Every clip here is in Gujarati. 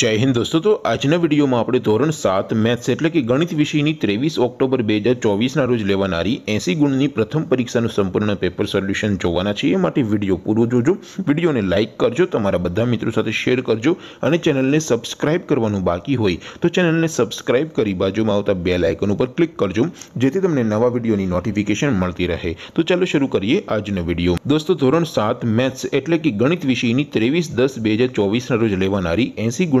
જય હિન્દ દોસ્તો તો આજના વિડીયોમાં આપણે ધોરણ સાત મેથ્સ એટલે કે ગણિત વિષયની ત્રેવીસ ઓક્ટોબર બે હજાર ચોવીસના રોજ લેવાનારી એંસી ગુણની પ્રથમ પરીક્ષાનું સંપૂર્ણ પેપર સોલ્યુશન જોવાના છે એ માટે વિડીયો પૂરો જોજો વિડીયોને લાઇક કરજો તમારા બધા મિત્રો સાથે શેર કરજો અને ચેનલને સબસ્ક્રાઇબ કરવાનું બાકી હોય તો ચેનલને સબસ્ક્રાઇબ કરી બાજુમાં આવતા બે લાઇકન ઉપર ક્લિક કરજો જેથી તમને નવા વિડીયોની નોટિફિકેશન મળતી રહે તો ચાલો શરૂ કરીએ આજનો વિડીયો દોસ્તો ધોરણ સાત મેથ્સ એટલે કે ગણિત વિષયની ત્રેવીસ દસ બે હજાર ચોવીસના રોજ લેવાનારી એસી ગુણ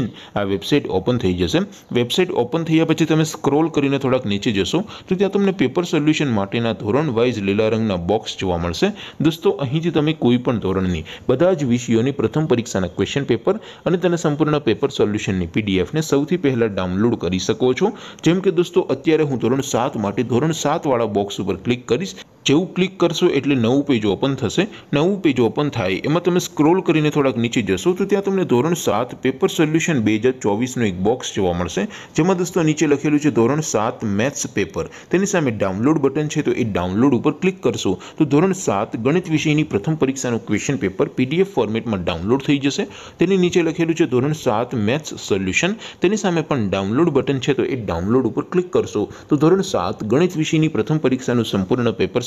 ઇન આ વેબસાઇટ ઓપન થઈ જશે વેબસાઇટ ઓપન થયા પછી તમે સ્ક્રોલ કરીને થોડાક નીચે જશો તો ત્યાં તમને પેપર સોલ્યુશન માટેના ધોરણ વાઇઝ લીલા રંગના બોક્સ જોવા મળશે દોસ્તો અહીંથી તમે કોઈ પણ ધોરણની બધા જ વિષયોની પ્રથમ પરીક્ષાના ક્વેશ્ચન પેપર અને તેના સંપૂર્ણ પેપર સોલ્યુશનની પીડીએફને સૌથી પહેલાં ડાઉનલોડ કરી શકો છો જેમ કે દોસ્તો અત્યારે હું ધોરણ સાત માટે ધોરણ સાતવાળા બોક્સ ઉપર ક્લિક કરીશ જેવું ક્લિક કરશો એટલે નવું પેજ ઓપન થશે નવું પેજ ઓપન થાય એમાં તમે સ્ક્રોલ કરીને થોડાક નીચે જશો તો ત્યાં તમને ધોરણ સાત પેપર સોલ્યુશન બે હજાર ચોવીસનો એક બોક્સ જોવા મળશે જેમાં દોસ્તો નીચે લખેલું છે ધોરણ સાત મેથ્સ પેપર તેની સામે ડાઉનલોડ બટન છે તો એ ડાઉનલોડ ઉપર ક્લિક કરશો તો ધોરણ સાત ગણિત વિષયની પ્રથમ પરીક્ષાનું ક્વેશ્ચન પેપર પીડીએફ ફોર્મેટમાં ડાઉનલોડ થઈ જશે તેની નીચે લખેલું છે ધોરણ સાત મેથ્સ સોલ્યુશન તેની સામે પણ ડાઉનલોડ બટન છે તો એ ડાઉનલોડ ઉપર ક્લિક કરશો તો ધોરણ સાત ગણિત વિષયની પ્રથમ પરીક્ષાનું સંપૂર્ણ પેપર